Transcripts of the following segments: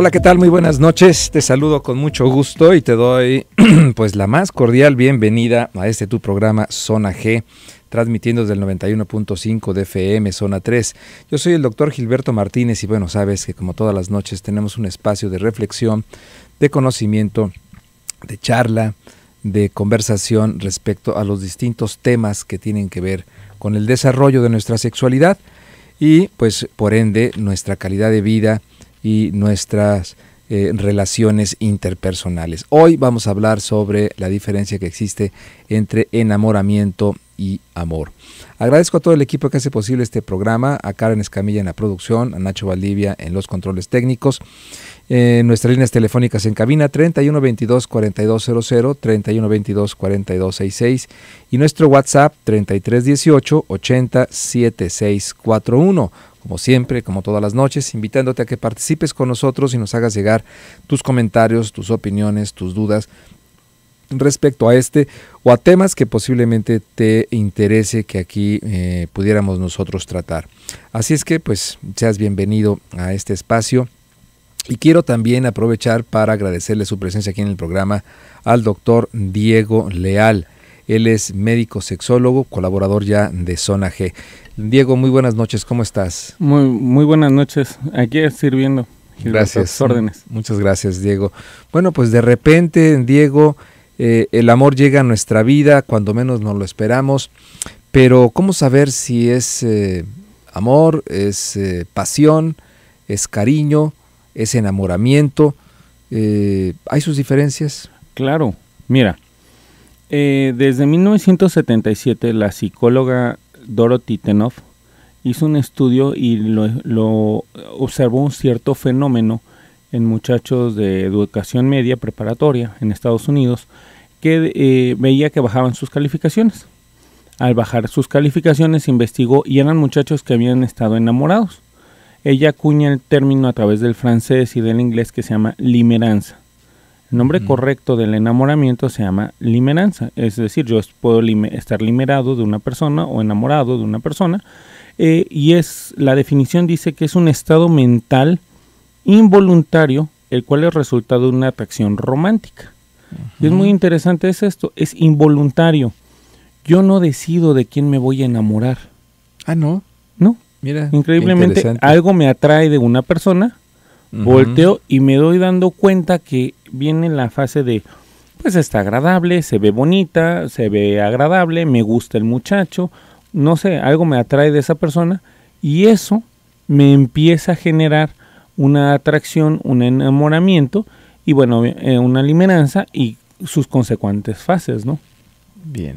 Hola, ¿qué tal? Muy buenas noches. Te saludo con mucho gusto y te doy pues la más cordial bienvenida a este tu programa Zona G, transmitiendo desde el 91.5 de FM Zona 3. Yo soy el doctor Gilberto Martínez y bueno, sabes que como todas las noches tenemos un espacio de reflexión, de conocimiento, de charla, de conversación respecto a los distintos temas que tienen que ver con el desarrollo de nuestra sexualidad y pues por ende nuestra calidad de vida y nuestras eh, relaciones interpersonales. Hoy vamos a hablar sobre la diferencia que existe entre enamoramiento y amor. Agradezco a todo el equipo que hace posible este programa, a Karen Escamilla en la producción, a Nacho Valdivia en los controles técnicos. Eh, nuestras líneas telefónicas en cabina 3122-4200, 3122-4266 y nuestro WhatsApp 3318-807641 como siempre, como todas las noches, invitándote a que participes con nosotros y nos hagas llegar tus comentarios, tus opiniones, tus dudas respecto a este o a temas que posiblemente te interese que aquí eh, pudiéramos nosotros tratar. Así es que pues seas bienvenido a este espacio. Y quiero también aprovechar para agradecerle su presencia aquí en el programa al doctor Diego Leal. Él es médico sexólogo, colaborador ya de Zona G. Diego, muy buenas noches, ¿cómo estás? Muy, muy buenas noches, aquí sirviendo. Gracias. Órdenes. Muchas gracias, Diego. Bueno, pues de repente, Diego, eh, el amor llega a nuestra vida cuando menos nos lo esperamos, pero ¿cómo saber si es eh, amor, es eh, pasión, es cariño, es enamoramiento? ¿Hay sus diferencias? Claro, mira, eh, desde 1977, la psicóloga Dorothy Tenoff hizo un estudio y lo, observó un cierto fenómeno en muchachos de educación media preparatoria en Estados Unidos que eh, veía que bajaban sus calificaciones. Al bajar sus calificaciones investigó y eran muchachos que habían estado enamorados. Ella acuña el término a través del francés y del inglés que se llama limeranza. El nombre correcto del enamoramiento se llama limeranza, es decir, yo puedo estar limerado de una persona o enamorado de una persona, eh, y es la definición dice que es un estado mental involuntario, el cual es resultado de una atracción romántica. Y es muy interesante esto, es involuntario. Yo no decido de quién me voy a enamorar. Ah, no. No. Mira. Increíblemente algo me atrae de una persona volteo y me doy dando cuenta que viene la fase de, pues está agradable, se ve bonita, se ve agradable, me gusta el muchacho, no sé, algo me atrae de esa persona y eso me empieza a generar una atracción, un enamoramiento y bueno, eh, una limeranza y sus consecuentes fases, ¿no? Bien.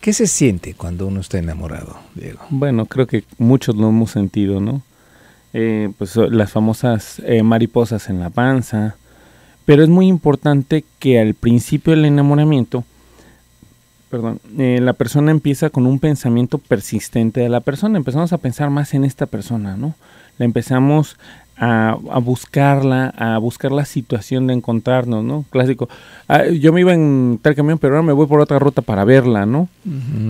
¿Qué se siente cuando uno está enamorado, Diego? Bueno, creo que muchos lo hemos sentido, ¿no? Eh, pues, las famosas eh, mariposas en la panza. Pero es muy importante que al principio del enamoramiento, perdón, eh, la persona empieza con un pensamiento persistente de la persona. Empezamos a pensar más en esta persona, ¿no? La empezamos a, buscarla, a buscar la situación de encontrarnos, ¿no? Clásico. Ah, yo me iba en tal camión, pero ahora me voy por otra ruta para verla, ¿no?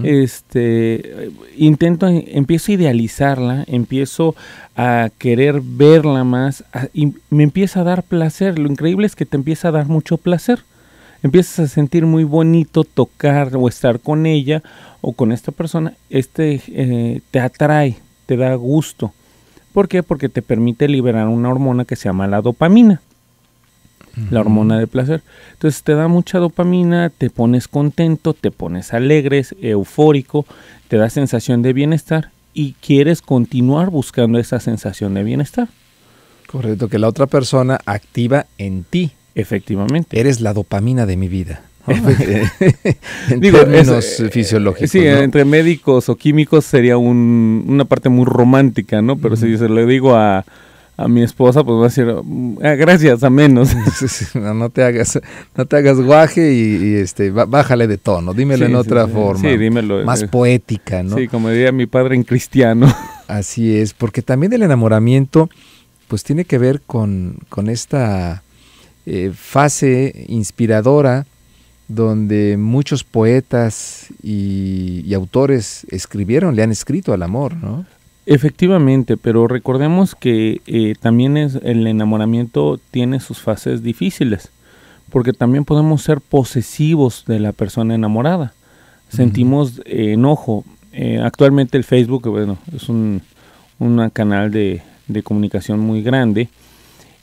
Este, intento, eh, empiezo a idealizarla, empiezo a querer verla más y me empieza a dar placer. Lo increíble es que te empieza a dar mucho placer empiezas a sentir muy bonito tocar o estar con ella o con esta persona, este eh, te atrae, te da gusto. ¿Por qué? Porque te permite liberar una hormona que se llama la dopamina, la hormona del placer. Entonces te da mucha dopamina, te pones contento, te pones alegres, eufórico, te da sensación de bienestar y quieres continuar buscando esa sensación de bienestar. Correcto, que la otra persona activa en ti. Efectivamente. Eres la dopamina de mi vida. Digo, términos eh, Sí, entre médicos o químicos sería una parte muy romántica, ¿no? Pero si se lo digo a, mi esposa, pues va a decir, mm, ah, gracias, a menos. no, te hagas, no hagas guaje y, este, bájale de tono, dímelo en otra forma. Sí, dímelo. Eh, más eh. poética, ¿no? Sí, como diría mi padre en cristiano. Así es, porque también el enamoramiento, pues tiene que ver con, esta fase inspiradora donde muchos poetas y, autores escribieron, le han escrito al amor, ¿no? Efectivamente, pero recordemos que eh, también es, el enamoramiento tiene sus fases difíciles, porque también podemos ser posesivos de la persona enamorada. Sentimos eh, enojo. Eh, actualmente el Facebook, bueno, es un canal de, de comunicación muy grande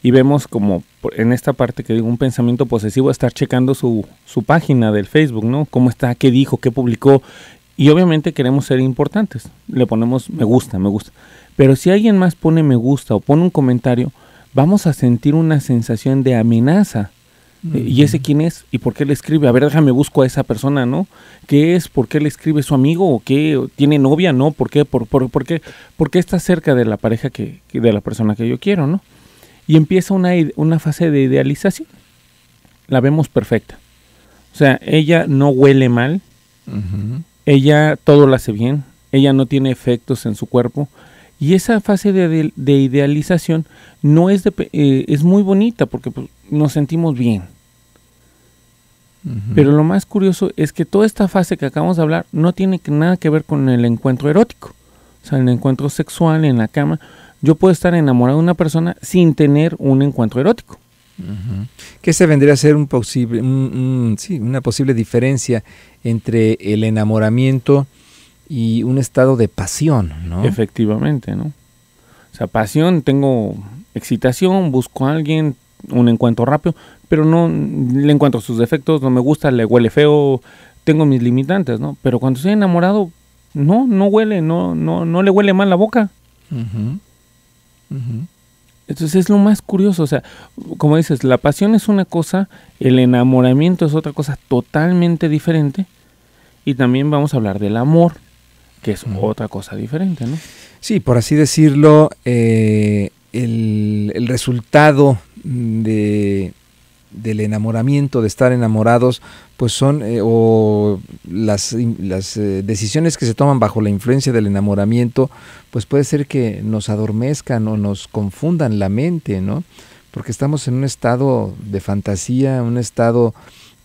y vemos como en esta parte que digo, un pensamiento posesivo, estar checando su, página del Facebook, ¿no? ¿Cómo está? ¿Qué dijo? ¿Qué publicó? Y obviamente queremos ser importantes. Le ponemos me gusta, me gusta. Pero si alguien más pone me gusta o pone un comentario, vamos a sentir una sensación de amenaza. Eh, ¿Y ese quién es? ¿Y por qué le escribe? A ver, déjame busco a esa persona, ¿no? ¿Qué es? ¿Por qué le escribe su amigo? ¿O qué? ¿Tiene novia? ¿No? ¿Por qué? ¿Por, por, por qué? ¿Por qué está cerca de la pareja que de la persona que yo quiero, no? y empieza una, una fase de idealización. La vemos perfecta. O sea, ella no huele mal, ella todo lo hace bien, ella no tiene efectos en su cuerpo. Y esa fase de, idealización no es, eh, es muy bonita porque pues, nos sentimos bien. Pero lo más curioso es que toda esta fase que acabamos de hablar no tiene nada que ver con el encuentro erótico, o sea, el encuentro sexual en la cama, yo puedo estar enamorado de una persona sin tener un encuentro erótico. ¿Qué Que se vendría a ser un posible, sí, una posible diferencia entre el enamoramiento y un estado de pasión, ¿no? Efectivamente, ¿no? O sea, pasión, tengo excitación, busco a alguien, un encuentro rápido, pero no le encuentro sus defectos, no me gusta, le huele feo, tengo mis limitantes, ¿no? Pero cuando estoy enamorado, no, no huele, no, no, no le huele mal la boca. Ajá. Entonces es lo más curioso, o sea, como dices, la pasión es una cosa, el enamoramiento es otra cosa totalmente diferente y también vamos a hablar del amor, que es otra cosa diferente, ¿no? Sí, por así decirlo, eh, el, resultado de, del enamoramiento, de estar enamorados, pues son eh, o las, las eh, decisiones que se toman bajo la influencia del enamoramiento, pues puede ser que nos adormezcan o nos confundan la mente, ¿no? Porque estamos en un estado de fantasía, un estado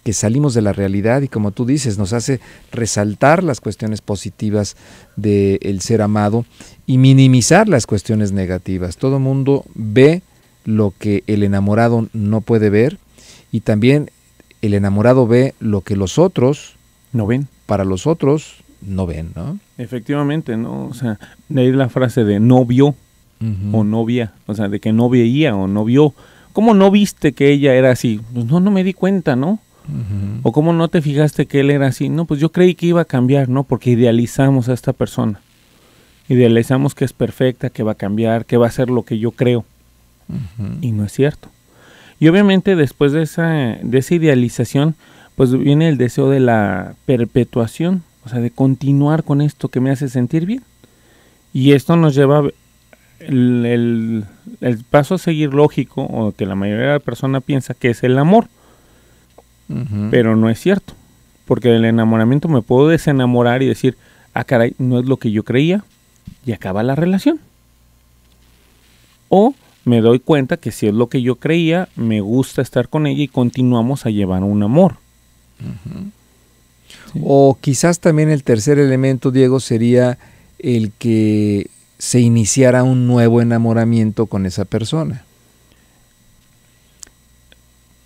que salimos de la realidad y como tú dices, nos hace resaltar las cuestiones positivas del ser amado y minimizar las cuestiones negativas. Todo mundo ve lo que el enamorado no puede ver y también el enamorado ve lo que los otros no ven. Para los otros no ven, ¿no? Efectivamente, ¿no? O sea, de la frase de no vio o novia, o sea, de que no veía o no vio. ¿Cómo no viste que ella era así? Pues no, no me di cuenta, ¿no? ¿O cómo no te fijaste que él era así? No, pues yo creí que iba a cambiar, ¿no? Porque idealizamos a esta persona. Idealizamos que es perfecta, que va a cambiar, que va a ser lo que yo creo. Y no es cierto. Y obviamente después de esa, de idealización, pues viene el deseo de la perpetuación, o sea, de continuar con esto que me hace sentir bien. Y esto nos lleva el, paso a seguir lógico, o que la mayoría de la persona piensa que es el amor, pero no es cierto, porque el enamoramiento me puedo desenamorar y decir, ah, caray, no es lo que yo creía, y acaba la relación. O me doy cuenta que si es lo que yo creía, me gusta estar con ella y continuamos a llevar un amor. O quizás también el tercer elemento, Diego, sería el que se iniciara un nuevo enamoramiento con esa persona.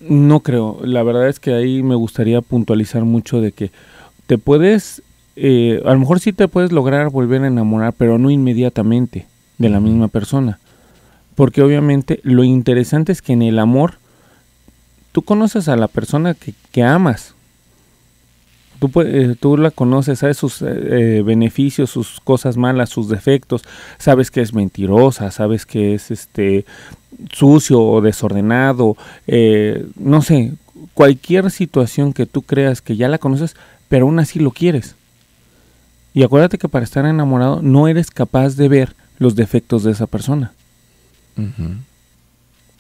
No creo, la verdad es que ahí me gustaría puntualizar mucho de que te puedes, eh, a lo mejor sí te puedes lograr volver a enamorar, pero no inmediatamente de la misma persona porque obviamente lo interesante es que en el amor tú conoces a la persona que, amas. Tú, eh, tú, la conoces, sabes sus eh, eh, beneficios, sus cosas malas, sus defectos, sabes que es mentirosa, sabes que es este sucio o desordenado, no sé, cualquier situación que tú creas que ya la conoces, pero aún así lo quieres. Y acuérdate que para estar enamorado no eres capaz de ver los defectos de esa persona.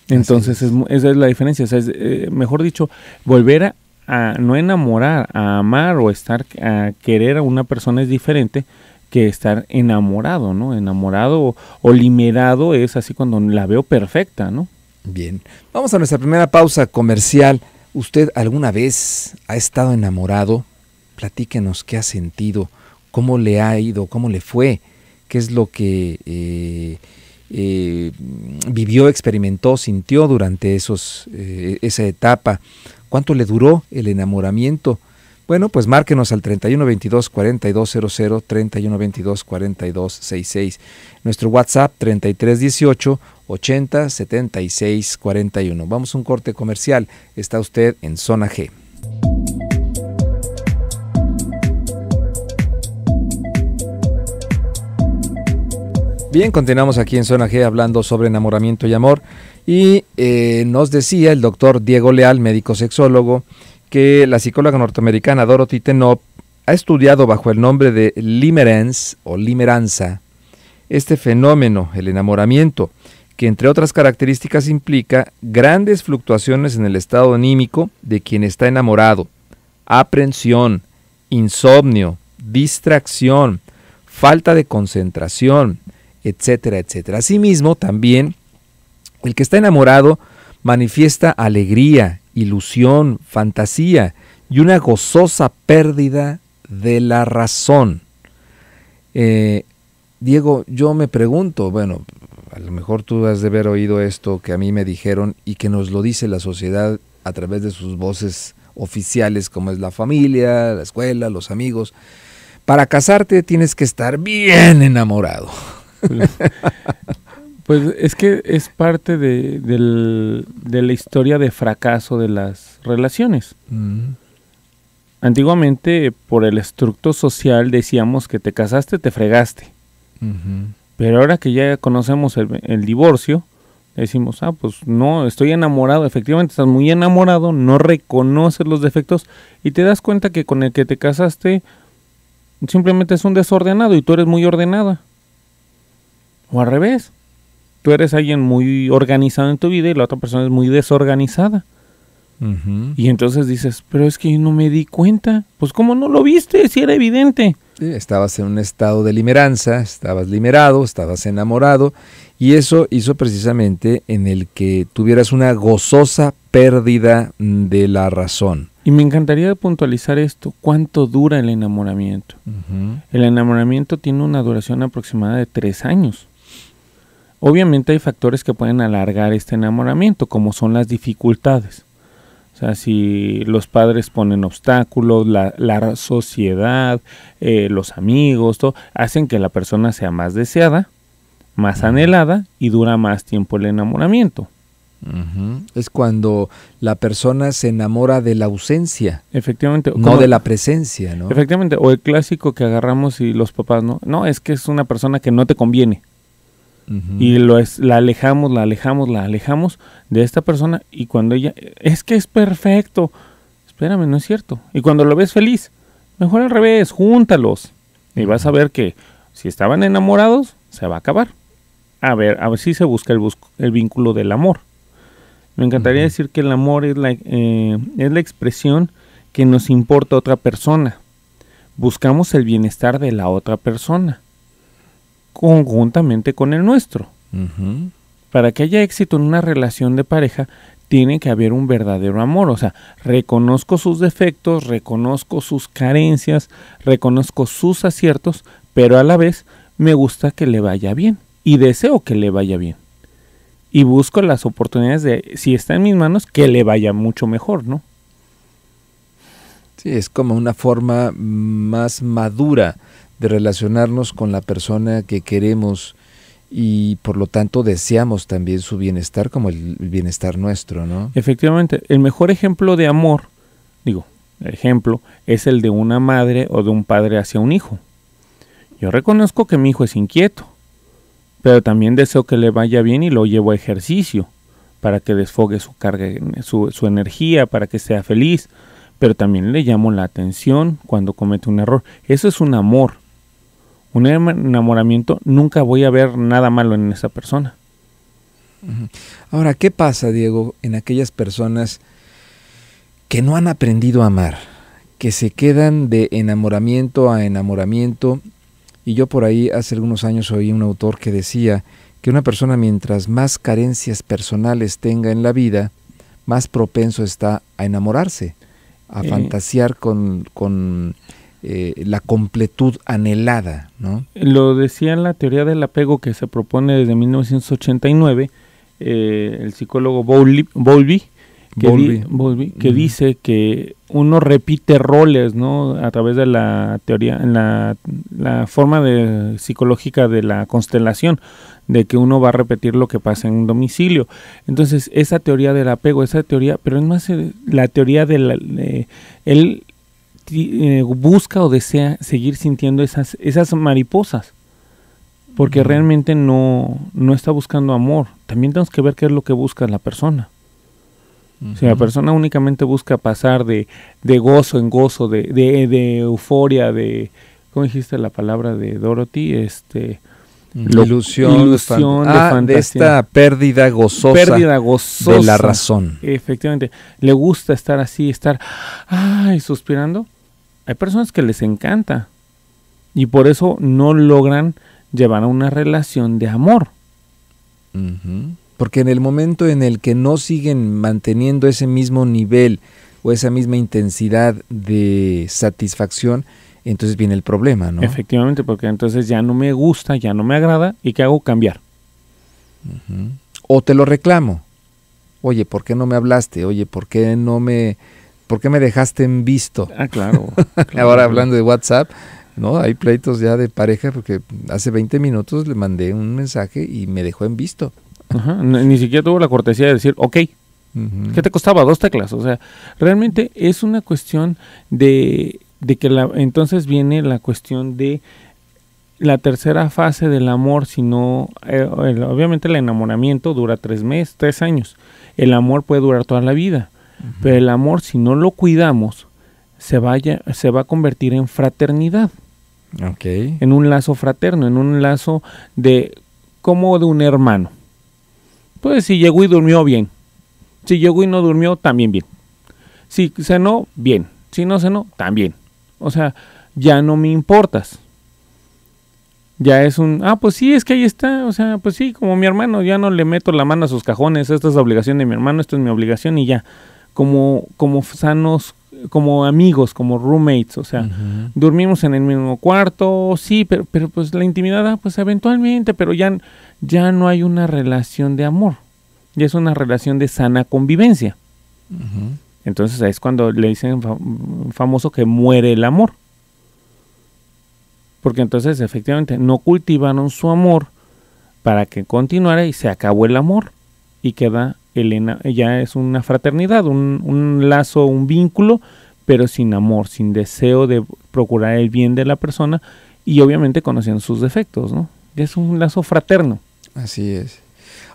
Entonces, esa es la diferencia. Eh, mejor dicho, volver a, no enamorar, a amar o estar a querer a una persona es diferente que estar enamorado, ¿no? Enamorado o, limerado es así cuando la veo perfecta, ¿no? Bien. Vamos a nuestra primera pausa comercial. ¿Usted alguna vez ha estado enamorado? Platíquenos qué ha sentido, cómo le ha ido, cómo le fue, qué es lo que eh, eh, vivió, experimentó, sintió durante esos, eh, esa etapa? ¿Cuánto le duró el enamoramiento? Bueno, pues márquenos al 3122 4200 3122 4266. Nuestro WhatsApp 3318 80 76 41. Vamos a un corte comercial. Está usted en zona G. Bien, continuamos aquí en Zona G hablando sobre enamoramiento y amor. Y eh, nos decía el doctor Diego Leal, médico sexólogo, que la psicóloga norteamericana Dorothy Tenop ha estudiado bajo el nombre de limerence o limeranza este fenómeno, el enamoramiento, que entre otras características implica grandes fluctuaciones en el estado anímico de quien está enamorado, aprensión, insomnio, distracción, falta de concentración, etcétera, etcétera. Asimismo, también el que está enamorado manifiesta alegría, ilusión, fantasía y una gozosa pérdida de la razón. Eh, Diego, yo me pregunto, bueno, a lo mejor tú has de haber oído esto que a mí me dijeron y que nos lo dice la sociedad a través de sus voces oficiales como es la familia, la escuela, los amigos. Para casarte tienes que estar bien enamorado. Pues es que es parte de, la historia de fracaso de las relaciones. Mm. Antiguamente, por el estructo social, decíamos que te casaste, te fregaste. Pero ahora que ya conocemos el, el, divorcio, decimos, ah, pues no, estoy enamorado. Efectivamente, estás muy enamorado, no reconoces los defectos y te das cuenta que con el que te casaste simplemente es un desordenado y tú eres muy ordenada. O al revés. Tú eres alguien muy organizado en tu vida y la otra persona es muy desorganizada. Y entonces dices, pero es que yo no me di cuenta. Pues ¿cómo no lo viste? Si era evidente. estabas en un estado de limeranza, estabas limerado, estabas enamorado y eso hizo precisamente en el que tuvieras una gozosa pérdida de la razón. Y me encantaría puntualizar esto, ¿cuánto dura el enamoramiento? El enamoramiento tiene una duración aproximada de tres años. Obviamente hay factores que pueden alargar este enamoramiento, como son las dificultades. O sea, si los padres ponen obstáculos, la, sociedad, eh, los amigos, todo, hacen que la persona sea más deseada, más anhelada y dura más tiempo el enamoramiento. Es cuando la persona se enamora de la ausencia. Efectivamente. No de la presencia, ¿no? Efectivamente. O el clásico que agarramos y los papás, ¿no? No, es que es una persona que no te conviene. Y lo es, la alejamos, la alejamos, la alejamos de esta persona y cuando ella, es que es perfecto, espérame, no es cierto. Y cuando lo ves feliz, mejor al revés, júntalos. Y vas a ver que si estaban enamorados, se va a acabar. A ver, a ver si se busca el, vínculo del amor. Me encantaría decir que el amor es la, eh, es la expresión que nos importa otra persona. Buscamos el bienestar de la otra persona conjuntamente con el nuestro. Para que haya éxito en una relación de pareja, tiene que haber un verdadero amor. O sea, reconozco sus defectos, reconozco sus carencias, reconozco sus aciertos, pero a la vez me gusta que le vaya bien y deseo que le vaya bien. Y busco las oportunidades de, si está en mis manos, que le vaya mucho mejor, ¿no? Sí, es como una forma más madura de relacionarnos con la persona que queremos y por lo tanto deseamos también su bienestar como el bienestar nuestro, ¿no? Efectivamente, el mejor ejemplo de amor, digo, ejemplo, es el de una madre o de un padre hacia un hijo. Yo reconozco que mi hijo es inquieto, pero también deseo que le vaya bien y lo llevo a ejercicio para que desfogue su carga, su, su energía, para que sea feliz, pero también le llamo la atención cuando comete un error. Eso es un amor un enamoramiento, nunca voy a ver nada malo en esa persona. Ahora, ¿qué pasa, Diego, en aquellas personas que no han aprendido a amar, que se quedan de enamoramiento a enamoramiento? Y yo por ahí hace algunos años oí un autor que decía que una persona mientras más carencias personales tenga en la vida, más propenso está a enamorarse, a eh. fantasear con, con eh, la completud anhelada. ¿no? Lo decía en la teoría del apego que se propone desde 1989 eh, el psicólogo Bowlby, que, que dice que uno repite roles ¿no? a través de la teoría, en la, forma de, psicológica de la constelación de que uno va a repetir lo que pasa en un domicilio. Entonces, esa teoría del apego, esa teoría, pero es más eh, la teoría de, de él eh, busca o desea seguir sintiendo esas, esas mariposas, porque realmente no, no está buscando amor. También tenemos que ver qué es lo que busca la persona. Si la persona únicamente busca pasar de, gozo en gozo, de, euforia, de, ¿cómo dijiste la palabra de Dorothy? Este, ilusión, de, ah, esta pérdida gozosa, pérdida gozosa de la razón. Efectivamente, le gusta estar así, estar ay, suspirando hay personas que les encanta y por eso no logran llevar a una relación de amor. Porque en el momento en el que no siguen manteniendo ese mismo nivel o esa misma intensidad de satisfacción, entonces viene el problema, ¿no? Efectivamente, porque entonces ya no me gusta, ya no me agrada y ¿qué hago? Cambiar. O te lo reclamo. Oye, ¿por qué no me hablaste? Oye, ¿por qué no me ¿por qué me dejaste en visto? Ah, claro. Ahora hablando de WhatsApp, ¿no? Hay pleitos ya de pareja porque hace 20 minutos le mandé un mensaje y me dejó en visto. Ajá, ni siquiera tuvo la cortesía de decir, ok. ¿Qué te costaba? Dos teclas. O sea, realmente es una cuestión de, de que la, entonces viene la cuestión de la tercera fase del amor, sino no, eh, obviamente el enamoramiento dura tres meses, tres años. El amor puede durar toda la vida. Pero el amor, si no lo cuidamos, se, se va a convertir en fraternidad. En un lazo fraterno, en un lazo de como de un hermano. Pues si llegó y durmió bien. Si llegó y no durmió, también bien. Si cenó, bien. Si no cenó, también. O sea, ya no me importas. Ya es un, ah, pues sí, es que ahí está. O sea, pues sí, como mi hermano, ya no le meto la mano a sus cajones. Esta es la obligación de mi hermano, esto es mi obligación y ya como, como sanos, como amigos, como roommates, o sea, durmimos dormimos en el mismo cuarto, sí, pero, pero pues la intimidad, ah, pues eventualmente, pero ya, ya no hay una relación de amor, ya es una relación de sana convivencia. Entonces es cuando le dicen famoso que muere el amor. Porque entonces efectivamente no cultivaron su amor para que continuara y se acabó el amor y queda Elena ya es una fraternidad, un, lazo, un vínculo, pero sin amor, sin deseo de procurar el bien de la persona y obviamente conociendo sus defectos, ¿no? es un lazo fraterno. Así es.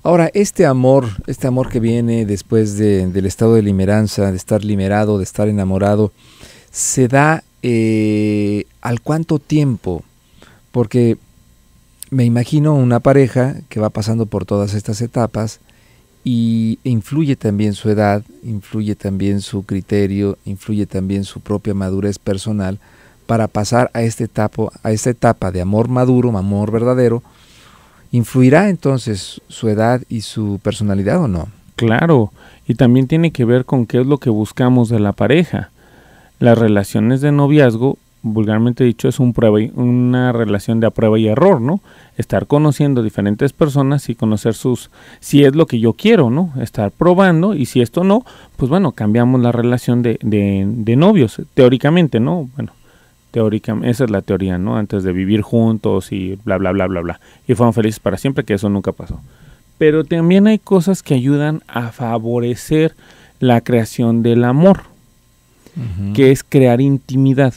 Ahora, este amor, este amor que viene después del estado de limeranza, de estar liberado, de estar enamorado, se da eh, al cuánto tiempo, porque me imagino una pareja que va pasando por todas estas etapas, y influye también su edad, influye también su criterio, influye también su propia madurez personal para pasar a esta etapa, a esta etapa de amor maduro, amor verdadero, influirá entonces su edad y su personalidad o no. Claro, y también tiene que ver con qué es lo que buscamos de la pareja. Las relaciones de noviazgo vulgarmente dicho, es un prueba y una relación de a prueba y error, ¿no? Estar conociendo diferentes personas y conocer sus, si es lo que yo quiero, ¿no? Estar probando y si esto no, pues bueno, cambiamos la relación de, de, novios, teóricamente, ¿no? Bueno, teóricamente, esa es la teoría, ¿no? Antes de vivir juntos y bla, bla, bla, bla, bla. Y fueron felices para siempre, que eso nunca pasó. Pero también hay cosas que ayudan a favorecer la creación del amor, que es crear intimidad.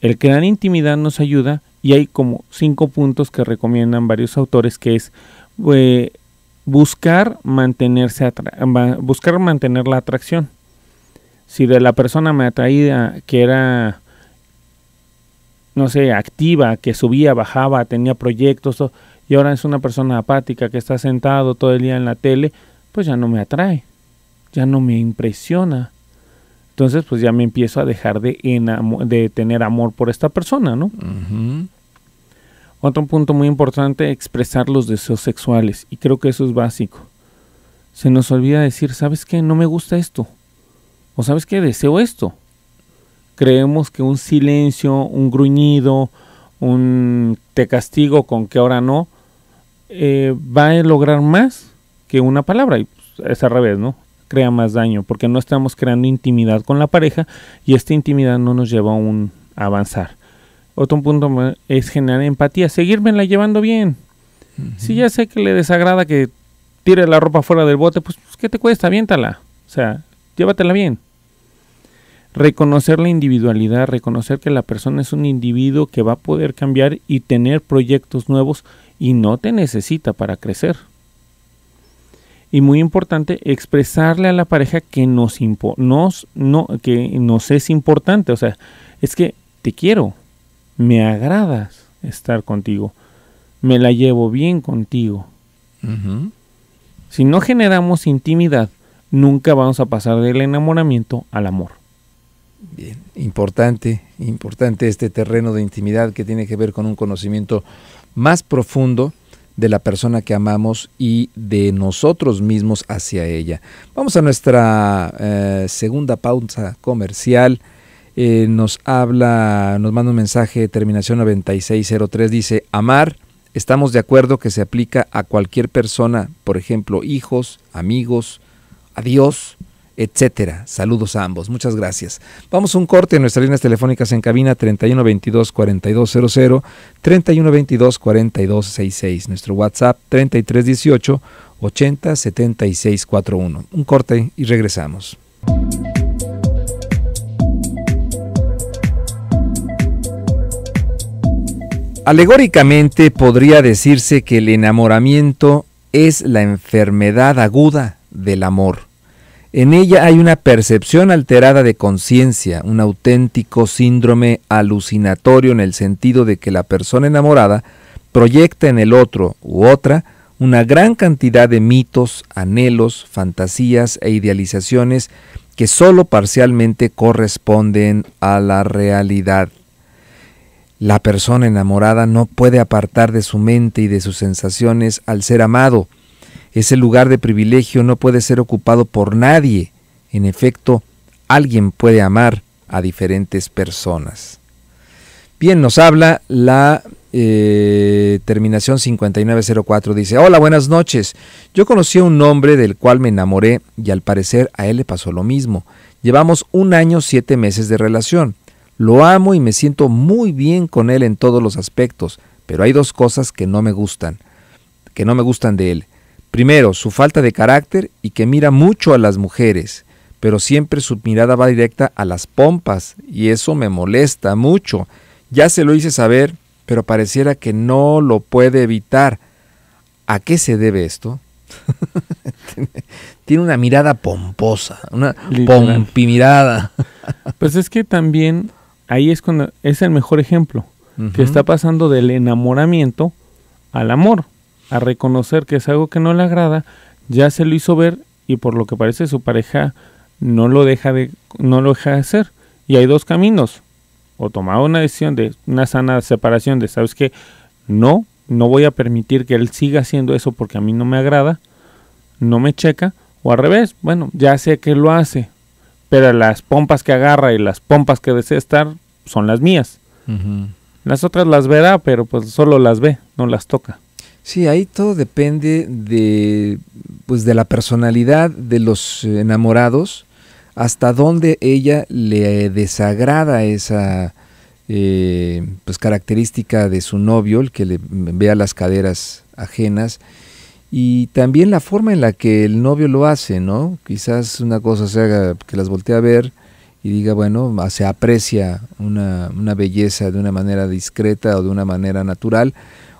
El crear intimidad nos ayuda y hay como cinco puntos que recomiendan varios autores que es eh, buscar mantenerse buscar mantener la atracción. Si de la persona me atraía que era no sé, activa, que subía, bajaba, tenía proyectos, y ahora es una persona apática que está sentado todo el día en la tele, pues ya no me atrae, ya no me impresiona, entonces, pues ya me empiezo a dejar de, de tener amor por esta persona, ¿no? Otro punto muy importante, expresar los deseos sexuales. Y creo que eso es básico. Se nos olvida decir, ¿sabes qué? No me gusta esto. O ¿sabes qué? Deseo esto. Creemos que un silencio, un gruñido, un te castigo con que ahora no, eh, va a lograr más que una palabra. Y pues, es al revés, ¿no? crea más daño, porque no estamos creando intimidad con la pareja y esta intimidad no nos lleva a un avanzar. Otro punto es generar empatía, la llevando bien. Si ya sé que le desagrada que tire la ropa fuera del bote, pues, pues, ¿qué te cuesta? Aviéntala. O sea, llévatela bien. Reconocer la individualidad, reconocer que la persona es un individuo que va a poder cambiar y tener proyectos nuevos y no te necesita para crecer y muy importante expresarle a la pareja que nos, no que nos es importante, o sea, es que te quiero, me agradas estar contigo, me la llevo bien contigo. Si no generamos intimidad, nunca vamos a pasar del enamoramiento al amor. Bien, importante, importante este terreno de intimidad que tiene que ver con un conocimiento más profundo de la persona que amamos y de nosotros mismos hacia ella. Vamos a nuestra eh, segunda pausa comercial. Eh, nos habla, nos manda un mensaje, terminación 9603, dice, amar, estamos de acuerdo que se aplica a cualquier persona, por ejemplo, hijos, amigos, adiós etcétera. Saludos a ambos, muchas gracias. Vamos a un corte en nuestras líneas telefónicas en cabina 3122-4200, 3122-4266, nuestro WhatsApp 33 18 80 76 41. Un corte y regresamos. Alegóricamente podría decirse que el enamoramiento es la enfermedad aguda del amor en ella hay una percepción alterada de conciencia, un auténtico síndrome alucinatorio en el sentido de que la persona enamorada proyecta en el otro u otra una gran cantidad de mitos, anhelos, fantasías e idealizaciones que sólo parcialmente corresponden a la realidad. La persona enamorada no puede apartar de su mente y de sus sensaciones al ser amado, ese lugar de privilegio no puede ser ocupado por nadie. En efecto, alguien puede amar a diferentes personas. Bien, nos habla la eh, terminación 5904. Dice, hola, buenas noches. Yo conocí a un hombre del cual me enamoré y al parecer a él le pasó lo mismo. Llevamos un año, siete meses de relación. Lo amo y me siento muy bien con él en todos los aspectos, pero hay dos cosas que no me gustan, que no me gustan de él. Primero, su falta de carácter y que mira mucho a las mujeres, pero siempre su mirada va directa a las pompas y eso me molesta mucho. Ya se lo hice saber, pero pareciera que no lo puede evitar. ¿A qué se debe esto? Tiene una mirada pomposa, una pompimirada. pues es que también ahí es cuando es el mejor ejemplo, que está pasando del enamoramiento al amor a reconocer que es algo que no le agrada, ya se lo hizo ver y por lo que parece su pareja no lo deja de, no lo deja de hacer. Y hay dos caminos. O tomar una decisión de una sana separación de, ¿sabes que No, no voy a permitir que él siga haciendo eso porque a mí no me agrada, no me checa. O al revés, bueno, ya sé que lo hace, pero las pompas que agarra y las pompas que desea estar son las mías. Las otras las verá, pero pues solo las ve, no las toca. Sí, ahí todo depende de, pues, de la personalidad de los enamorados, hasta dónde ella le desagrada esa eh, pues, característica de su novio, el que le vea las caderas ajenas, y también la forma en la que el novio lo hace, ¿no? Quizás una cosa sea que las voltee a ver y diga, bueno, ah, se aprecia una belleza de una manera discreta o de una manera natural,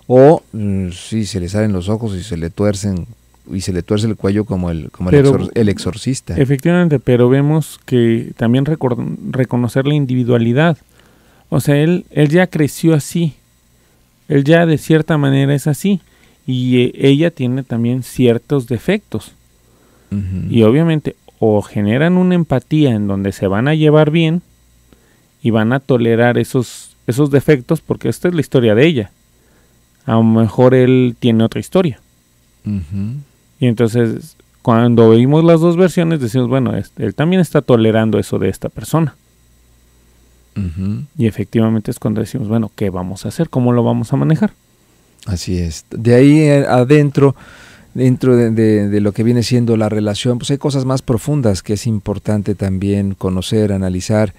o mm, si se le salen los ojos y se le tuercen y se le tuerce el cuello como el como el, exorcista. Efectivamente, pero vemos que también reconocer la individualidad. O sea, él él ya creció así. Él ya de cierta manera es así y eh, ella tiene también ciertos defectos. Y obviamente o generan una empatía en donde se van a llevar bien y van a tolerar esos esos defectos porque esta es la historia de ella a lo mejor él tiene otra historia. Y entonces, cuando oímos las dos versiones, decimos, bueno, él también está tolerando eso de esta persona. Y efectivamente es cuando decimos, bueno, ¿qué vamos a hacer? ¿Cómo lo vamos a manejar? Así es. De ahí eh, adentro, dentro de, lo que viene siendo la relación, pues hay cosas más profundas que es importante también conocer, analizar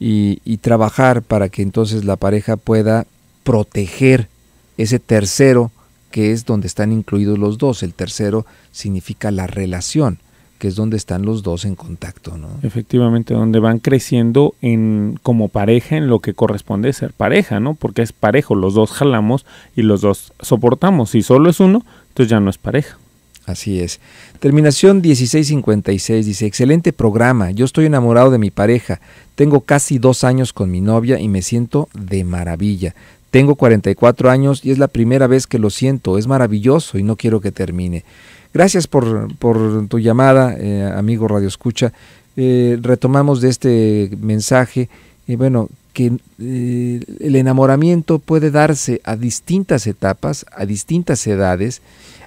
y, y trabajar para que entonces la pareja pueda proteger ese tercero que es donde están incluidos los dos. El tercero significa la relación, que es donde están los dos en contacto. ¿no? Efectivamente, donde van creciendo en, como pareja en lo que corresponde ser pareja, ¿no? Porque es parejo, los dos jalamos y los dos soportamos. Si solo es uno, entonces ya no es pareja. Así es. Terminación 1656 dice, excelente programa, yo estoy enamorado de mi pareja, tengo casi dos años con mi novia y me siento de maravilla. Tengo 44 años y es la primera vez que lo siento, es maravilloso y no quiero que termine. Gracias por, tu llamada, eh, amigo Radio Escucha. Eh, retomamos de este mensaje, y eh, bueno, que el enamoramiento puede darse a distintas etapas, a distintas edades,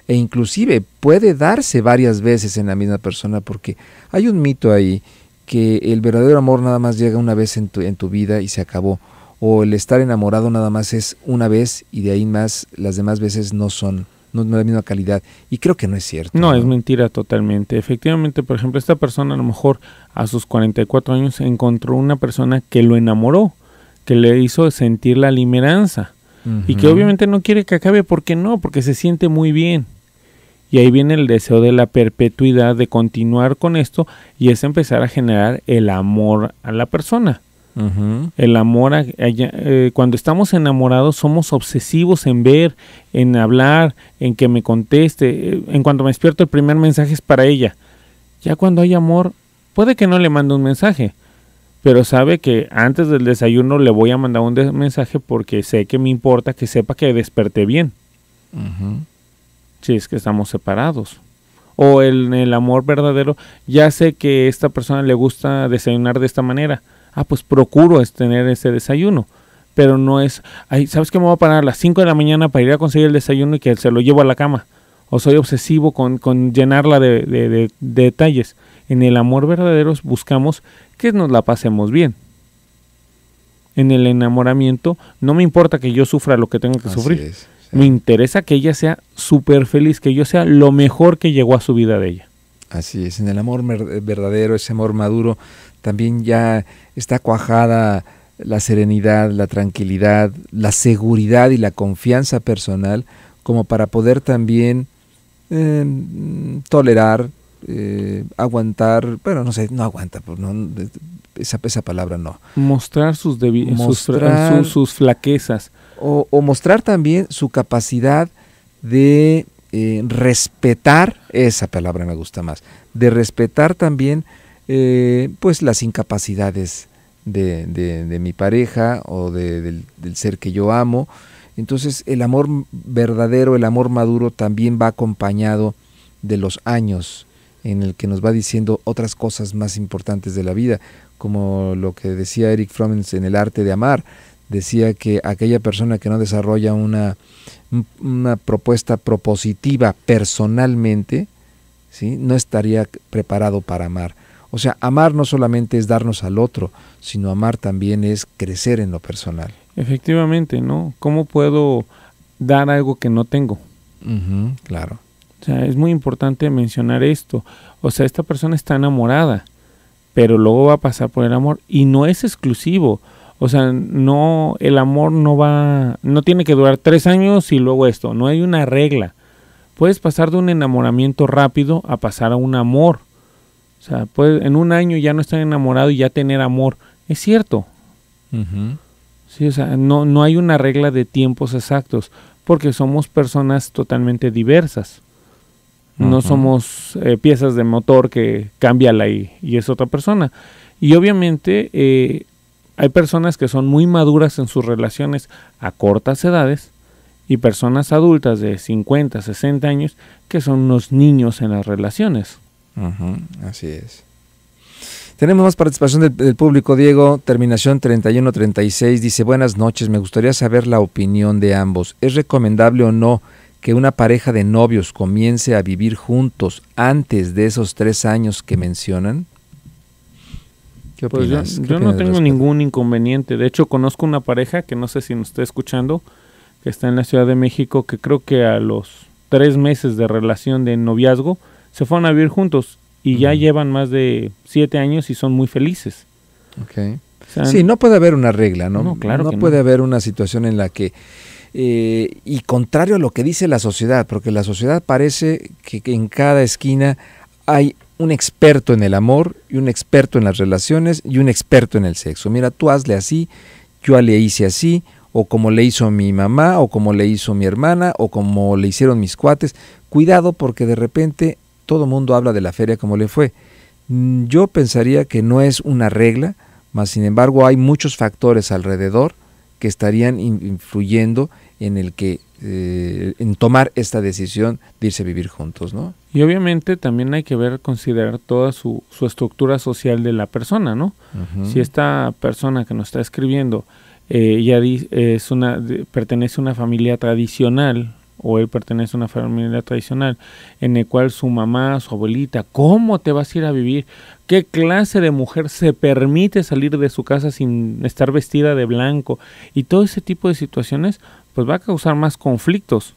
e inclusive puede darse varias veces en la misma persona, porque hay un mito ahí que el verdadero amor nada más llega una vez en tu vida y se acabó o el estar enamorado nada más es una vez y de ahí más las demás veces no son no, es de la misma calidad y creo que no es cierto. No, es mentira totalmente. Efectivamente, por ejemplo, esta persona a lo mejor a sus 44 años encontró una persona que lo enamoró, que le hizo sentir la limeranza y que obviamente no quiere que acabe porque no, porque se siente muy bien. Y ahí viene el deseo de la perpetuidad, de continuar con esto y es empezar a generar el amor a la persona. El amor, eh, cuando estamos enamorados somos obsesivos en ver, en hablar, en que me conteste. Eh, en cuanto me despierto el primer mensaje es para ella. Ya cuando hay amor, puede que no le mande un mensaje, pero sabe que antes del desayuno le voy a mandar un mensaje porque sé que me importa que sepa que desperté bien. Si es que estamos separados o en el amor verdadero, ya sé que esta persona le gusta desayunar de esta manera. Ah, pues procuro es tener ese desayuno. Pero no es, ¿sabes qué me voy a parar a las 5 de la mañana para ir a conseguir el desayuno y que se lo llevo a la cama? O soy obsesivo con, con llenarla de, de, detalles. En el amor verdadero buscamos que nos la pasemos bien. En el enamoramiento no me importa que yo sufra lo que tenga que sufrir. Me interesa que ella sea súper feliz, que yo sea lo mejor que llegó a su vida de ella. Así es, en el amor verdadero, ese amor maduro, también ya está cuajada la serenidad, la tranquilidad, la seguridad y la confianza personal como para poder también em, tolerar, eh, aguantar, bueno, no sé, no aguanta, pues, no, esa, esa palabra no. Mostrar sus, mostrar, sus, flaquezas. O, mostrar también su capacidad de eh, respetar, esa palabra me gusta más, de respetar también eh, pues las incapacidades de, mi pareja o del, ser que yo amo. Entonces el amor verdadero, el amor maduro también va acompañado de los años en el que nos va diciendo otras cosas más importantes de la vida, como lo que decía Eric Fromm en el arte de amar, decía que aquella persona que no desarrolla una, una propuesta propositiva personalmente, ¿sí? no estaría preparado para amar. O sea, amar no solamente es darnos al otro, sino amar también es crecer en lo personal. Efectivamente, ¿no? ¿Cómo puedo dar algo que no tengo? claro. O sea, es muy importante mencionar esto. O sea, esta persona está enamorada, pero luego va a pasar por el amor y no es exclusivo. O sea, no, el amor no va, no tiene que durar tres años y luego esto. No hay una regla. Puedes pasar de un enamoramiento rápido a pasar a un amor o sea, puede, en un año ya no estar enamorado y ya tener amor. Es cierto. Sí, o sea, no, hay una regla de tiempos exactos, porque somos personas totalmente diversas. No somos eh, piezas de motor que cambia la y, y es otra persona. Y obviamente eh, hay personas que son muy maduras en sus relaciones a cortas edades y personas adultas de 50, 60 años que son unos niños en las relaciones así es. Tenemos más participación del, público, Diego. Terminación 3136 dice, buenas noches, me gustaría saber la opinión de ambos. ¿Es recomendable o no que una pareja de novios comience a vivir juntos antes de esos tres años que mencionan? ¿Qué pues yo, no tengo ningún inconveniente. De hecho, conozco una pareja que no sé si nos está escuchando, que está en la Ciudad de México, que creo que a los tres meses de relación de noviazgo, se fueron a vivir juntos y ya llevan más de siete años y son muy felices. sí, no puede haber una regla, ¿no? No, claro no puede haber una situación en la que... Eh, y contrario a lo que dice la sociedad, porque la sociedad parece que, que en cada esquina hay un experto en el amor y un experto en las relaciones y un experto en el sexo. Mira, tú hazle así, yo le hice así, o como le hizo mi mamá, o como le hizo mi hermana, o como le hicieron mis cuates. Cuidado porque de repente todo mundo habla de la feria como le fue. Mm, yo pensaría que no es una regla, mas sin embargo hay muchos factores alrededor que estarían influyendo en el que eh, en tomar esta decisión de irse a vivir juntos, ¿no? Y obviamente también hay que ver, considerar toda su, estructura social de la persona, ¿no? Si esta persona que nos está escribiendo eh, ya es una, pertenece a una familia tradicional, o él pertenece a una familia tradicional, en el cual su mamá, su abuelita, ¿cómo te vas a ir a vivir? ¿Qué clase de mujer se permite salir de su casa sin estar vestida de blanco? Y todo ese tipo de situaciones, pues va a causar más conflictos.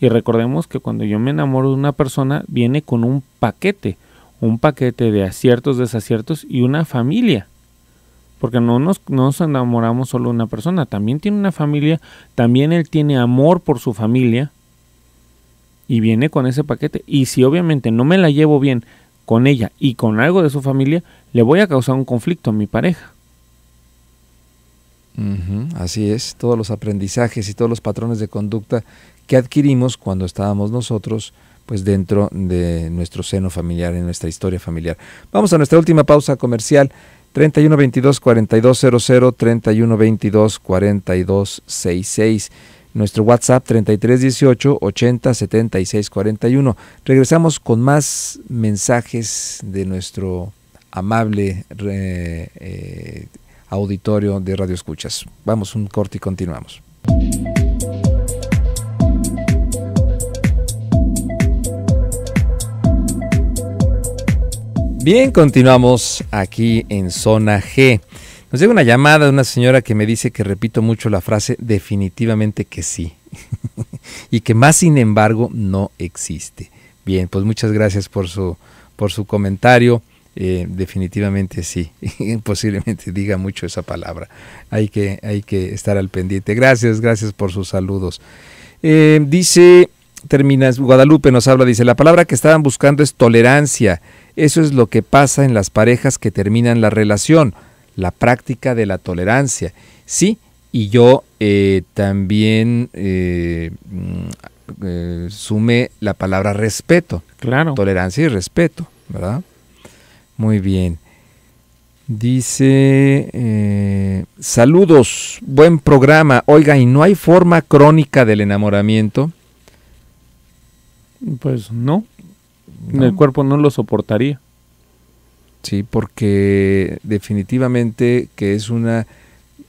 Y recordemos que cuando yo me enamoro de una persona, viene con un paquete, un paquete de aciertos, desaciertos y una familia porque no nos, enamoramos solo de una persona, también tiene una familia, también él tiene amor por su familia y viene con ese paquete. Y si obviamente no me la llevo bien con ella y con algo de su familia, le voy a causar un conflicto a mi pareja. así es, todos los aprendizajes y todos los patrones de conducta que adquirimos cuando estábamos nosotros pues dentro de nuestro seno familiar, en nuestra historia familiar. Vamos a nuestra última pausa comercial 31 22 42 00 31 22 42 66. Nuestro WhatsApp 33 18 80 76 41. Regresamos con más mensajes de nuestro amable eh, auditorio de Radio Escuchas. Vamos un corte y continuamos. Bien, continuamos aquí en zona G. Nos llega una llamada de una señora que me dice que repito mucho la frase definitivamente que sí. y que más sin embargo no existe. Bien, pues muchas gracias por su, por su comentario. Eh, definitivamente sí, posiblemente diga mucho esa palabra. Hay que, hay que estar al pendiente. Gracias, gracias por sus saludos. Eh, dice, termina Guadalupe nos habla, dice, la palabra que estaban buscando es tolerancia eso es lo que pasa en las parejas que terminan la relación, la práctica de la tolerancia. Sí, y yo eh, también eh, mm, eh, sume la palabra respeto. Claro. Tolerancia y respeto, ¿verdad? Muy bien. Dice, saludos, buen programa. Oiga, ¿y no hay forma crónica del enamoramiento? Pues no. El cuerpo no lo soportaría. Sí, porque definitivamente que es una,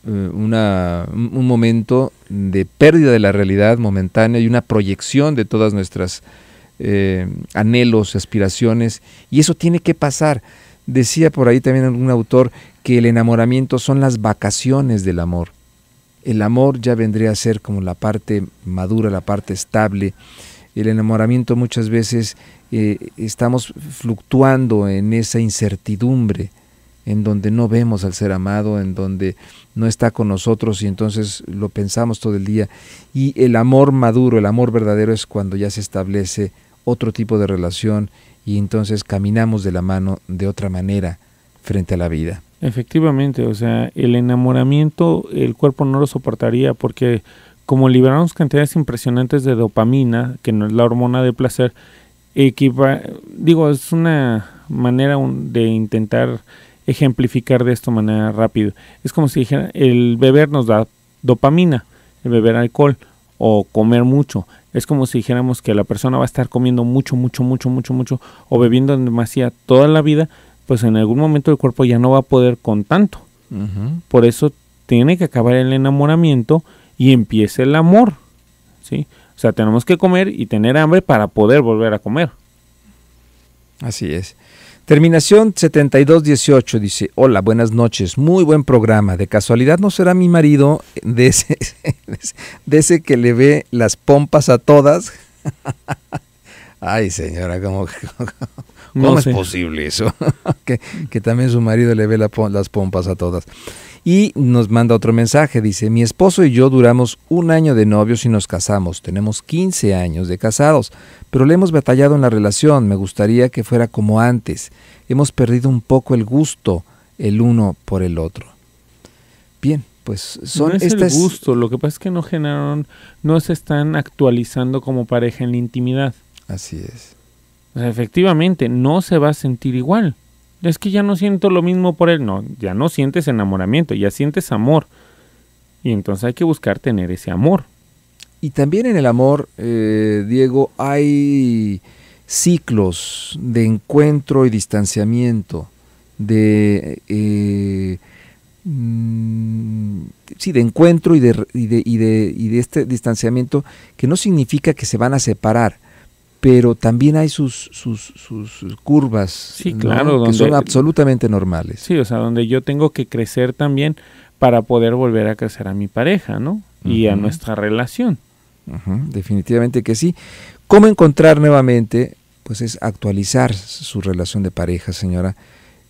eh, un momento de pérdida de la realidad momentánea y una proyección de todas nuestras eh, anhelos, aspiraciones, y eso tiene que pasar. Decía por ahí también algún autor que el enamoramiento son las vacaciones del amor. El amor ya vendría a ser como la parte madura, la parte estable. El enamoramiento muchas veces eh, estamos fluctuando en esa incertidumbre, en donde no vemos al ser amado, en donde no está con nosotros y entonces lo pensamos todo el día. Y el amor maduro, el amor verdadero es cuando ya se establece otro tipo de relación y entonces caminamos de la mano de otra manera frente a la vida. Efectivamente, o sea, el enamoramiento el cuerpo no lo soportaría porque como liberamos cantidades impresionantes de dopamina, que no es la hormona de placer, equipa digo, es una manera de intentar ejemplificar de esta manera rápido. Es como si dijera, el beber nos da dopamina, el beber alcohol o comer mucho. Es como si dijéramos que la persona va a estar comiendo mucho, mucho, mucho, mucho, mucho o bebiendo demasiado toda la vida, pues en algún momento el cuerpo ya no va a poder con tanto. Por eso tiene que acabar el enamoramiento y empieza el amor. ¿sí? O sea, tenemos que comer y tener hambre para poder volver a comer. Así es. Terminación 7218 dice, hola, buenas noches, muy buen programa. De casualidad no será mi marido de ese, de ese que le ve las pompas a todas. Ay, señora, como... no es posible eso? que, también su marido le ve las pompas a todas. Y nos manda otro mensaje, dice, mi esposo y yo duramos un año de novios y nos casamos, tenemos 15 años de casados, pero le hemos batallado en la relación, me gustaría que fuera como antes, hemos perdido un poco el gusto el uno por el otro. Bien, pues son no es el gusto, lo que pasa es que no generaron, no se están actualizando como pareja en la intimidad. Así es efectivamente, no se va a sentir igual. Es que ya no siento lo mismo por él. No, ya no sientes enamoramiento, ya sientes amor. Y entonces hay que buscar tener ese amor. Y también en el amor, eh, Diego, hay ciclos de encuentro y distanciamiento, de... Eh, mm, sí, de encuentro y de, y de, y de este distanciamiento que no significa que se van a separar, pero también hay sus, sus, curvas que son absolutamente normales. Sí, o sea, donde yo tengo que crecer también para poder volver a crecer a mi pareja, ¿no? Y a nuestra relación. definitivamente que sí. ¿Cómo encontrar nuevamente? Pues es actualizar su relación de pareja, señora.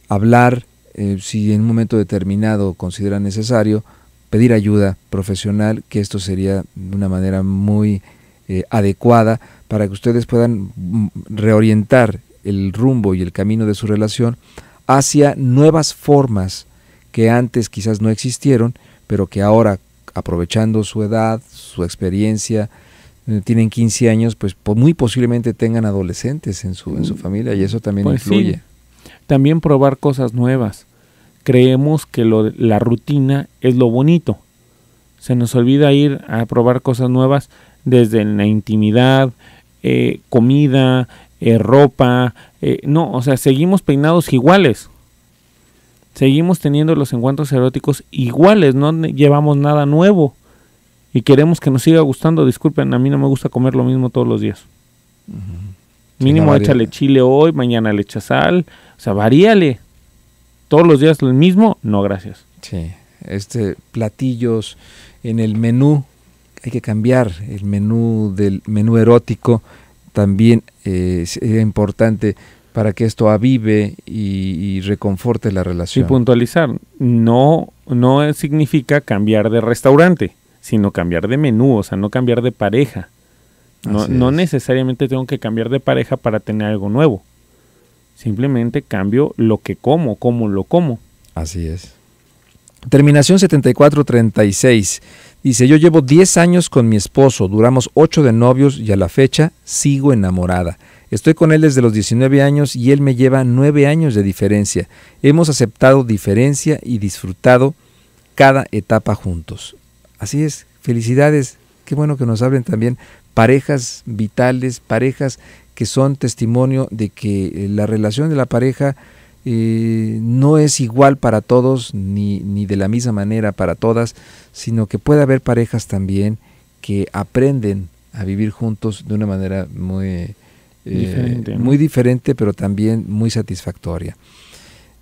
Hablar, eh, si en un momento determinado considera necesario, pedir ayuda profesional, que esto sería de una manera muy eh, adecuada para que ustedes puedan mm, reorientar el rumbo y el camino de su relación hacia nuevas formas que antes quizás no existieron, pero que ahora, aprovechando su edad, su experiencia, eh, tienen 15 años, pues muy posiblemente tengan adolescentes en su, en su mm, familia y eso también pues influye. También probar cosas nuevas. Creemos que lo, la rutina es lo bonito. Se nos olvida ir a probar cosas nuevas desde la intimidad, eh, comida, eh, ropa, eh, no, o sea, seguimos peinados iguales. Seguimos teniendo los encuentros eróticos iguales, no llevamos nada nuevo. Y queremos que nos siga gustando. Disculpen, a mí no me gusta comer lo mismo todos los días. Mínimo échale chile hoy, mañana le echa sal. O sea, varíale. Todos los días lo mismo, no, gracias. Sí, este, platillos en el menú hay que cambiar el menú del menú erótico también eh, es importante para que esto avive y, reconforte la relación. Y puntualizar, no, no significa cambiar de restaurante, sino cambiar de menú, o sea, no cambiar de pareja. No, no necesariamente tengo que cambiar de pareja para tener algo nuevo. Simplemente cambio lo que como, cómo lo como. Así es. Terminación 7436. Dice, yo llevo 10 años con mi esposo, duramos 8 de novios y a la fecha sigo enamorada. Estoy con él desde los 19 años y él me lleva 9 años de diferencia. Hemos aceptado diferencia y disfrutado cada etapa juntos. Así es, felicidades. Qué bueno que nos hablen también parejas vitales, parejas que son testimonio de que eh, la relación de la pareja eh, no es igual para todos ni, ni de la misma manera para todas, sino que puede haber parejas también que aprenden a vivir juntos de una manera muy, eh, diferente, muy diferente, pero también muy satisfactoria.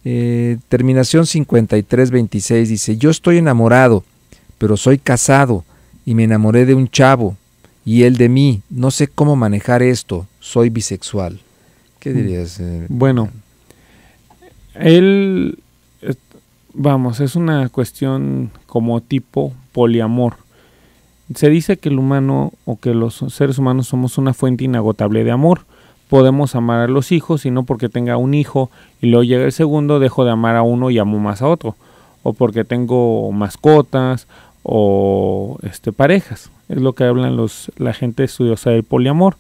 Eh, terminación 5326 dice, yo estoy enamorado, pero soy casado y me enamoré de un chavo y él de mí, no sé cómo manejar esto, soy bisexual. ¿Qué mm. dirías? Eh, bueno, él, eh, vamos, es una cuestión como tipo poliamor. Se dice que el humano o que los seres humanos somos una fuente inagotable de amor. Podemos amar a los hijos y no porque tenga un hijo y luego llega el segundo dejo de amar a uno y amo más a otro. O porque tengo mascotas o este, parejas. Es lo que hablan los, la gente estudiosa del poliamor.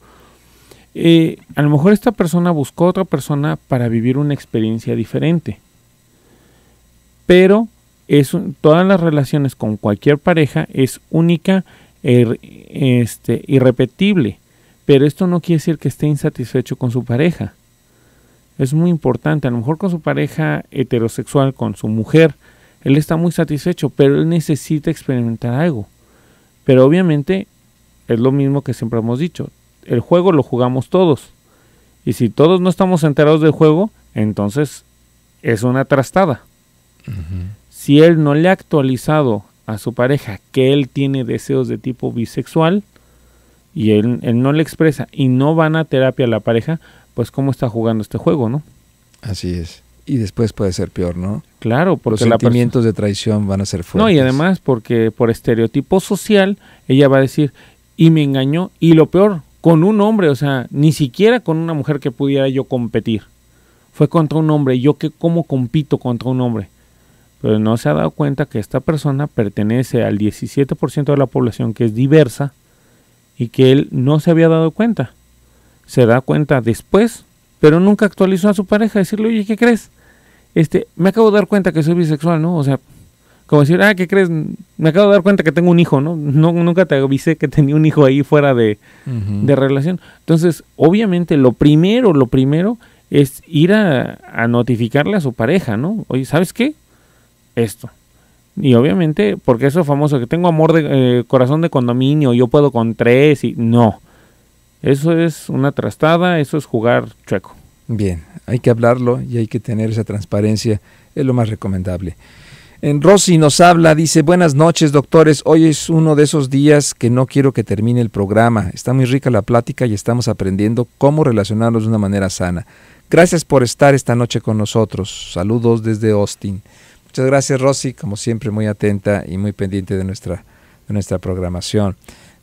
Eh, a lo mejor esta persona buscó a otra persona para vivir una experiencia diferente. Pero es, todas las relaciones con cualquier pareja es única er, este, irrepetible. Pero esto no quiere decir que esté insatisfecho con su pareja. Es muy importante. A lo mejor con su pareja heterosexual, con su mujer, él está muy satisfecho, pero él necesita experimentar algo. Pero obviamente es lo mismo que siempre hemos dicho el juego lo jugamos todos. Y si todos no estamos enterados del juego, entonces es una trastada. Si él no le ha actualizado a su pareja que él tiene deseos de tipo bisexual y él, no le expresa y no van a terapia a la pareja, pues cómo está jugando este juego, ¿no? Así es. Y después puede ser peor, ¿no? Claro, porque los sentimientos de traición van a ser fuertes. No, y además porque por estereotipo social ella va a decir, y me engañó, y lo peor, con un hombre, o sea, ni siquiera con una mujer que pudiera yo competir. Fue contra un hombre, yo que cómo compito contra un hombre. Pero no se ha dado cuenta que esta persona pertenece al 17% de la población que es diversa y que él no se había dado cuenta. Se da cuenta después, pero nunca actualizó a su pareja, decirle, oye, ¿qué crees? Este, me acabo de dar cuenta que soy bisexual, ¿no? O sea, como decir, ah, ¿qué crees? Me acabo de dar cuenta que tengo un hijo, ¿no? nunca te avisé que tenía un hijo ahí fuera de, relación. Entonces, obviamente, lo primero, lo primero es ir a, notificarle a su pareja, ¿no? Oye, ¿sabes qué? Esto. Y obviamente, porque eso famoso, que tengo amor de eh, corazón de condominio, yo puedo con tres y no. Eso es una trastada, eso es jugar chueco. Bien, hay que hablarlo y hay que tener esa transparencia, es lo más recomendable. Rosy nos habla, dice, buenas noches doctores, hoy es uno de esos días que no quiero que termine el programa. Está muy rica la plática y estamos aprendiendo cómo relacionarnos de una manera sana. Gracias por estar esta noche con nosotros. Saludos desde Austin. Muchas gracias Rosy, como siempre muy atenta y muy pendiente de nuestra, de nuestra programación.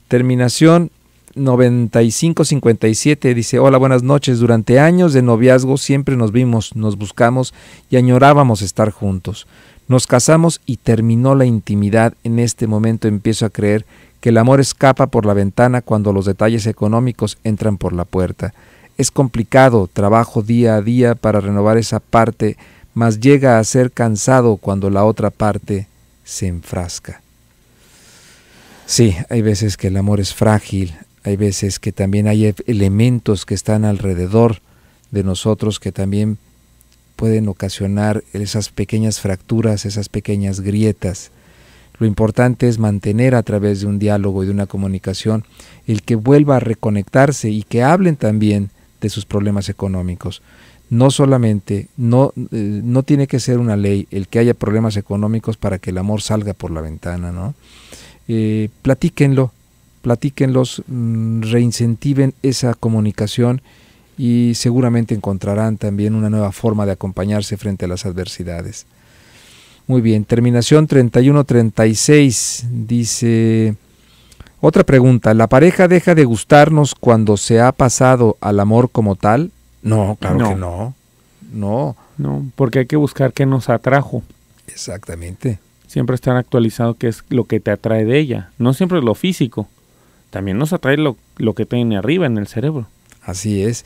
Terminación 9557 dice, hola, buenas noches. Durante años de noviazgo siempre nos vimos, nos buscamos y añorábamos estar juntos. Nos casamos y terminó la intimidad. En este momento empiezo a creer que el amor escapa por la ventana cuando los detalles económicos entran por la puerta. Es complicado, trabajo día a día para renovar esa parte, mas llega a ser cansado cuando la otra parte se enfrasca. Sí, hay veces que el amor es frágil, hay veces que también hay e-, elementos que están alrededor de nosotros que también pueden ocasionar esas pequeñas fracturas, esas pequeñas grietas. Lo importante es mantener a través de un diálogo y de una comunicación el que vuelva a reconectarse y que hablen también de sus problemas económicos. No solamente, no, eh, no tiene que ser una ley el que haya problemas económicos para que el amor salga por la ventana, ¿no? Eh, platíquenlo, platíquenlos, mm, reincentiven esa comunicación y seguramente encontrarán también una nueva forma de acompañarse frente a las adversidades. Muy bien, terminación 3136 dice otra pregunta, ¿la pareja deja de gustarnos cuando se ha pasado al amor como tal? No, claro no. que no. No. No, porque hay que buscar qué nos atrajo. Exactamente. Siempre están actualizado qué es lo que te atrae de ella. No siempre lo físico. También nos atrae lo que tiene arriba en el cerebro. Así es.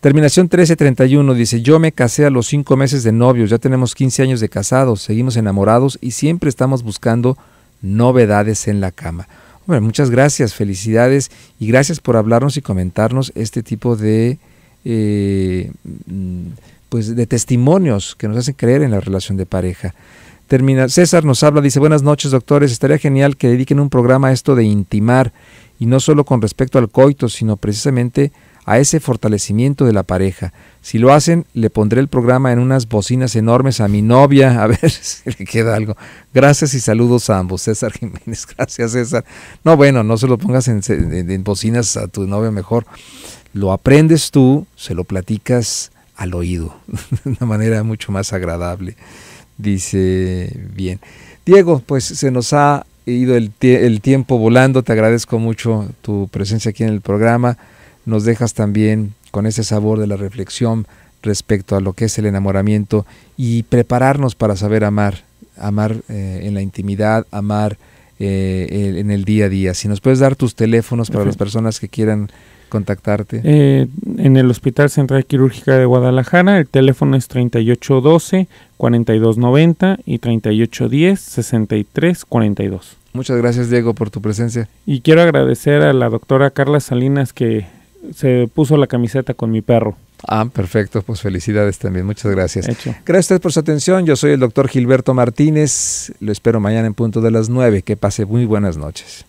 Terminación 1331 dice, yo me casé a los cinco meses de novios, ya tenemos 15 años de casados, seguimos enamorados y siempre estamos buscando novedades en la cama. muchas gracias, felicidades y gracias por hablarnos y comentarnos este tipo de, eh, mm, pues de testimonios que nos hacen creer en la relación de pareja. Termina, César nos habla, dice, buenas noches doctores, estaría genial que dediquen un programa a esto de intimar y no solo con respecto al coito, sino precisamente a ese fortalecimiento de la pareja. Si lo hacen, le pondré el programa en unas bocinas enormes a mi novia, a ver si le queda algo. Gracias y saludos a ambos, César Jiménez. Gracias, César. No, bueno, no se lo pongas en, bocinas a tu novia mejor. Lo aprendes tú, se lo platicas al oído, de una manera mucho más agradable. Dice, bien. Diego, pues se nos ha ido el tiempo volando, te agradezco mucho tu presencia aquí en el programa nos dejas también con ese sabor de la reflexión respecto a lo que es el enamoramiento y prepararnos para saber amar, amar eh, en la intimidad, amar eh, en el día a día. Si nos puedes dar tus teléfonos para las personas que quieran contactarte. Eh, en el Hospital Central Quirúrgica de Guadalajara, el teléfono es 3812-4290 y 3810-6342. Muchas gracias Diego por tu presencia. Y quiero agradecer a la doctora Carla Salinas que se puso la camiseta con mi perro. Ah, perfecto, pues felicidades también, muchas gracias. Gracias por su atención, yo soy el doctor Gilberto Martínez, lo espero mañana en punto de las 9, que pase muy buenas noches.